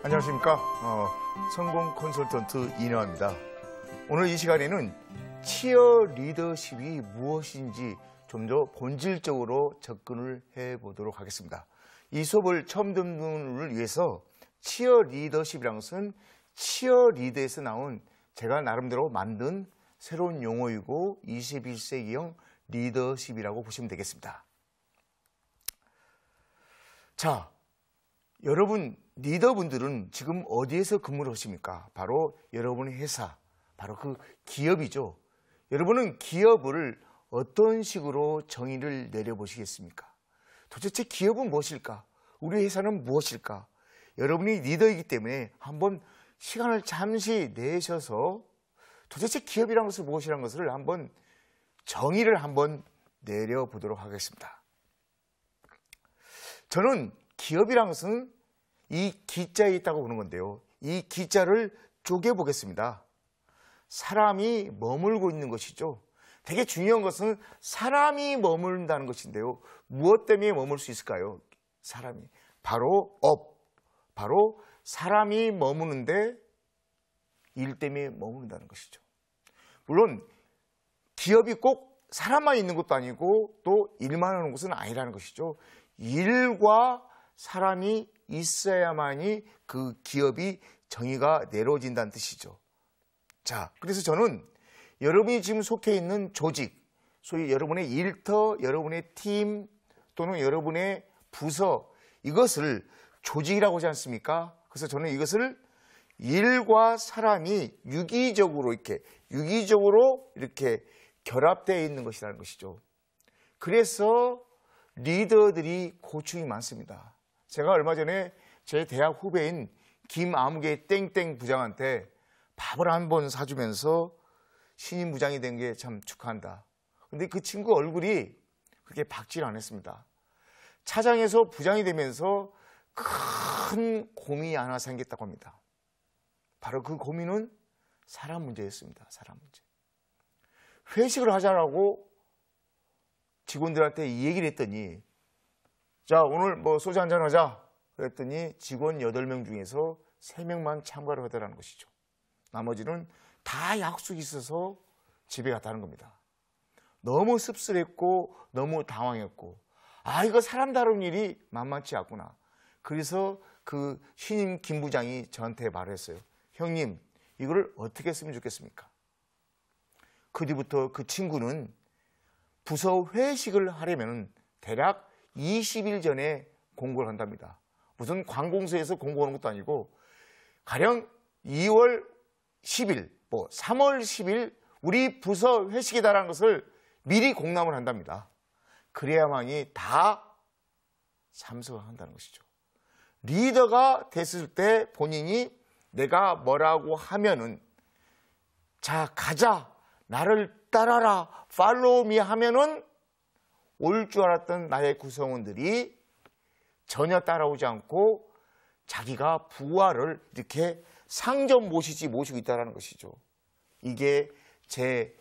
안녕하십니까. 어, 성공 컨설턴트 이나입니다. 오늘 이 시간에는 치어 리더십이 무엇인지 좀 더 본질적으로 접근을 해보도록 하겠습니다. 이 수업을 처음 듣는 분을 위해서 치어 리더십이란 것은 치어 리더에서 나온 제가 나름대로 만든 새로운 용어이고 21세기형 리더십이라고 보시면 되겠습니다. 자, 여러분 리더분들은 지금 어디에서 근무를 하십니까? 바로 여러분의 회사, 바로 그 기업이죠. 여러분은 기업을 어떤 식으로 정의를 내려보시겠습니까? 도대체 기업은 무엇일까? 우리 회사는 무엇일까? 여러분이 리더이기 때문에 한번 시간을 잠시 내셔서 도대체 기업이란 것은 무엇이란 것을 한번 정의를 한번 내려보도록 하겠습니다. 저는 기업이라는 것은 이 기자에 있다고 보는 건데요. 이 기자를 쪼개보겠습니다. 사람이 머물고 있는 것이죠. 되게 중요한 것은 사람이 머물다는 것인데요. 무엇 때문에 머물 수 있을까요? 사람이. 바로 업. 바로 사람이 머무는데 일 때문에 머무른다는 것이죠. 물론 기업이 꼭 사람만 있는 것도 아니고 또 일만 하는 것은 아니라는 것이죠. 일과 사람이 있어야만이 그 기업이 정의가 내려진다는 뜻이죠. 자, 그래서 저는 여러분이 지금 속해 있는 조직, 소위 여러분의 일터, 여러분의 팀 또는 여러분의 부서 이것을 조직이라고 하지 않습니까? 그래서 저는 이것을 일과 사람이 유기적으로 이렇게 유기적으로 이렇게 결합되어 있는 것이라는 것이죠. 그래서 리더들이 고충이 많습니다. 제가 얼마 전에 제 대학 후배인 김아무개 땡땡 부장한테 밥을 한 번 사주면서 신임 부장이 된 게 참 축하한다. 근데 그 친구 얼굴이 그렇게 박질 않았습니다 차장에서 부장이 되면서 큰 고민이 하나 생겼다고 합니다. 바로 그 고민은 사람 문제였습니다. 사람 문제. 회식을 하자라고 직원들한테 이 얘기를 했더니 자, 오늘 뭐 소주 한잔 하자. 그랬더니 직원 8명 중에서 3명만 참가를 하더라는 것이죠. 나머지는 다 약속이 있어서 집에 갔다는 겁니다. 너무 씁쓸했고 너무 당황했고 아 이거 사람 다룬 일이 만만치 않구나. 그래서 그 신임 김 부장이 저한테 말 했어요. 형님 이거를 어떻게 했으면 좋겠습니까? 그 뒤부터 그 친구는 부서 회식을 하려면 대략 20일 전에 공고를 한답니다. 무슨 관공서에서 공고하는 것도 아니고 가령 2월 10일, 뭐 3월 10일 우리 부서 회식이다라는 것을 미리 공람을 한답니다. 그래야만이 다 참석을 한다는 것이죠. 리더가 됐을 때 본인이 내가 뭐라고 하면은 자 가자 나를 따라라 팔로우 미 하면은 올줄 알았던 나의 구성원들이 전혀 따라오지 않고 자기가 부활을 이렇게 상점 모시지 모시고 있다는 것이죠. 이게 제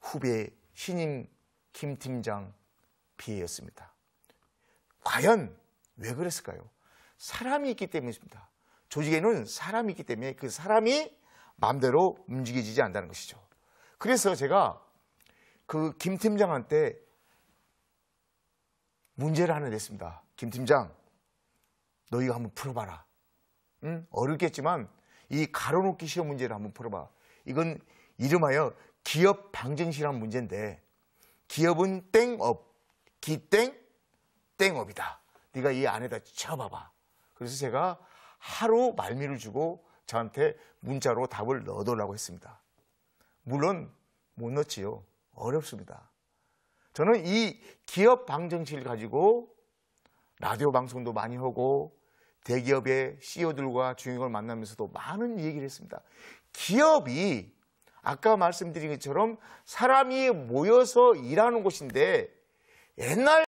후배 신임 김 팀장 피해였습니다. 과연 왜 그랬을까요? 사람이 있기 때문입니다. 조직에는 사람이 있기 때문에 그 사람이 마음대로 움직이지 않는다는 것이죠. 그래서 제가 그 김 팀장한테 문제를 하나 냈습니다. 김 팀장, 너희가 한번 풀어봐라. 응? 어렵겠지만 이 가로놓기 시험 문제를 한번 풀어봐. 이건 이름하여 기업 방정식이란 문제인데 기업은 땡업, 기땡, 땡업이다. 네가 이 안에다 쳐봐봐. 그래서 제가 하루 말미를 주고 저한테 문자로 답을 넣어달라고 했습니다. 물론 못 넣지요. 어렵습니다. 저는 이 기업 방정식을 가지고 라디오 방송도 많이 하고 대기업의 CEO들과 주인공을 만나면서도 많은 얘기를 했습니다. 기업이 아까 말씀드린 것처럼 사람이 모여서 일하는 곳인데 옛날